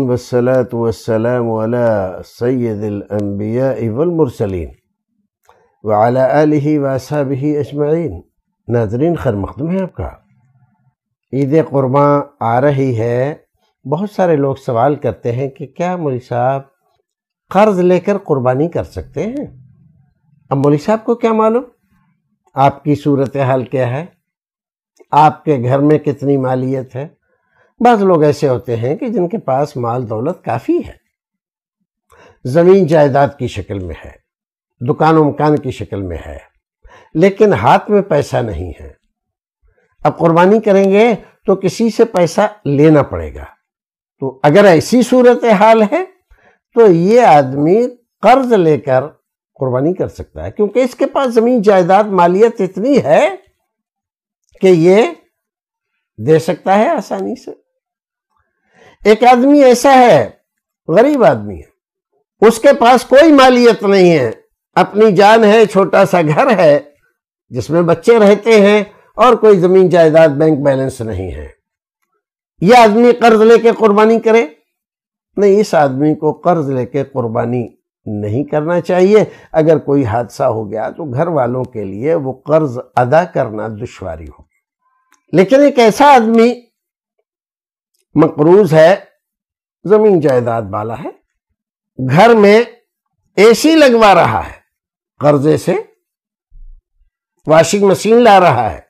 والسلام على سيد الأنبياء والمرسلين وعلى آله وأصحابه أجمعين اجمعین ناظرین مقدم ہے آپ کا عید قرما آ رہی ہے بہت سارے لوگ سوال کرتے ہیں کہ کیا مولی صاحب قرض لے کر قربانی کر سکتے ہیں اب مولی صاحب کو کیا معلوم آپ کی صورتحال کیا ہے آپ کے گھر میں کتنی مالیت ہے بعض لوگ ایسے ہوتے ہیں کہ جن کے پاس مال دولت کافی ہے زمین جائیداد کی شکل میں ہے دکان و مکان کی شکل میں ہے لیکن ہاتھ میں پیسہ نہیں ہے اب قربانی کریں گے تو کسی سے پیسہ لینا پڑے گا تو اگر ایسی صورت حال ہے تو یہ آدمی قرض لے کر قربانی کر سکتا ہے کیونکہ اس کے پاس زمین جائیداد مالیت اتنی ہے کہ یہ دے سکتا ہے آسانی سے ایک آدمی ایسا ہے غریب آدمی ہے اس کے پاس کوئی مالیت نہیں ہے اپنی جان ہے چھوٹا سا گھر ہے جس میں بچے رہتے ہیں اور کوئی زمین جائیداد بینک بیلنس نہیں ہے یہ آدمی قرض لے کے قربانی کرے نہیں اس آدمی کو قرض لے کے قربانی نہیں کرنا چاہیے اگر کوئی حادثہ ہو گیا تو گھر والوں کے لیے وہ قرض ادا کرنا دشواری ہوگی لیکن ایک ایسا آدمی مقروض ہے زمین جائیداد والا ہے گھر میں اے سی لگوا رہا ہے قرضے سے واشنگ مشین لا رہا ہے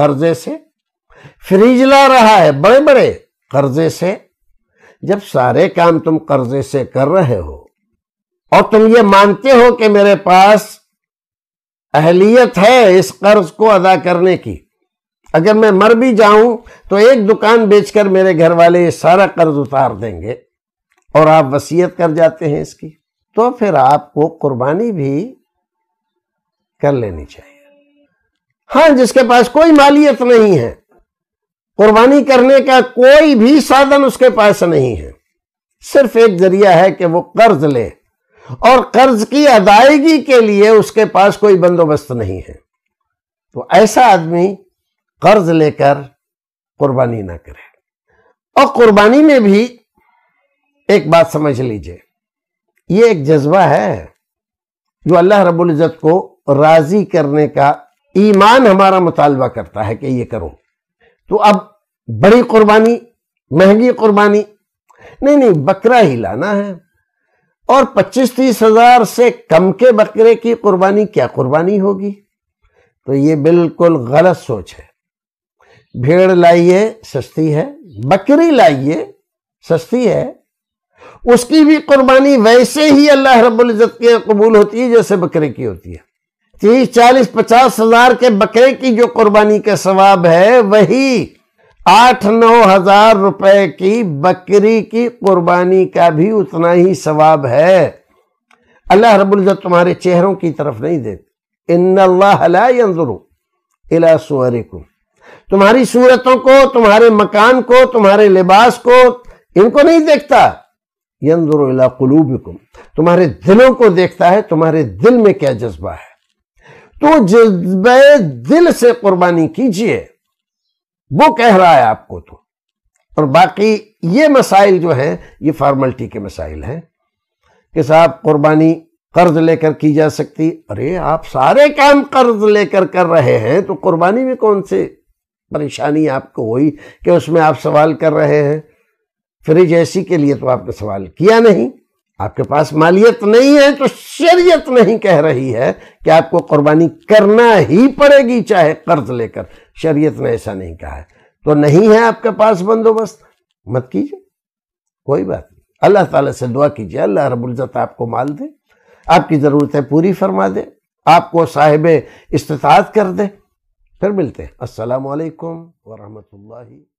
قرضے سے فریج لا رہا ہے بڑے بڑے قرضے سے جب سارے کام تم قرضے سے کر رہے ہو اور تم یہ مانتے ہو کہ میرے پاس اہلیت ہے اس قرض کو ادا کرنے کی اگر میں مر بھی جاؤں تو ایک دکان بیچ کر میرے گھر والے یہ سارا قرض اتار دیں گے اور آپ وسیعت کر جاتے ہیں اس کی تو پھر آپ کو قربانی بھی کر لینی چاہیے ہاں جس کے پاس کوئی مالیت نہیں ہے قربانی کرنے کا کوئی بھی سادھن اس کے پاس نہیں ہے صرف ایک ذریعہ ہے کہ وہ قرض لے اور قرض کی ادائیگی کے لیے اس کے پاس کوئی بندوبست نہیں ہے تو ایسا آدمی قرض لے کر قربانی نہ کرے اور قربانی میں بھی ایک بات سمجھ لیجئے یہ ایک جذبہ ہے جو اللہ رب العزت کو راضی کرنے کا ایمان ہمارا مطالبہ کرتا ہے کہ یہ کروں تو اب بڑی قربانی مہنگی قربانی نہیں نہیں بکرا ہی لانا ہے اور پچیس تیس ہزار سے کم کے بکرے کی قربانی کیا قربانی ہوگی تو یہ بالکل غلط سوچ ہے بھیڑ لائیے سستی ہے بکری لائیے سستی ہے اس کی بھی قربانی ویسے ہی اللہ رب العزت کے قبول ہوتی ہے جیسے بکرے کی ہوتی ہے تیس چالیس پچاس ہزار کے بکرے کی جو قربانی کا ثواب ہے وہی آٹھ نو ہزار روپے کی بکری کی قربانی کا بھی اتنا ہی ثواب ہے اللہ رب العزت تمہارے چہروں کی طرف نہیں دیتے ان اللہ لا ینظر الی صورکم تمہاری صورتوں کو تمہارے مکان کو تمہارے لباس کو ان کو نہیں دیکھتا الی قلوبکم تمہارے دلوں کو دیکھتا ہے تمہارے دل میں کیا جذبہ ہے تو جذبے دل سے قربانی کیجئے وہ کہہ رہا ہے آپ کو تو اور باقی یہ مسائل جو ہیں یہ فارملٹی کے مسائل ہیں کہ صاحب قربانی قرض لے کر کی جا سکتی ارے آپ سارے کام قرض لے کر کر رہے ہیں تو قربانی بھی کون سے پریشانی آپ کو ہوئی کہ اس میں آپ سوال کر رہے ہیں فریج ایسی کے لیے تو آپ نے سوال کیا نہیں آپ کے پاس مالیت نہیں ہے تو شریعت نہیں کہہ رہی ہے کہ آپ کو قربانی کرنا ہی پڑے گی چاہے قرض لے کر شریعت نے ایسا نہیں کہا ہے تو نہیں ہے آپ کے پاس بندوبست مت کیجیے کوئی بات نہیں اللہ تعالیٰ سے دعا کیجیے اللہ رب العزت آپ کو مال دے آپ کی ضرورتیں پوری فرما دے آپ کو صاحب استطاعت کر دے پھر ملتے ہیں السلام علیکم ورحمۃ اللہ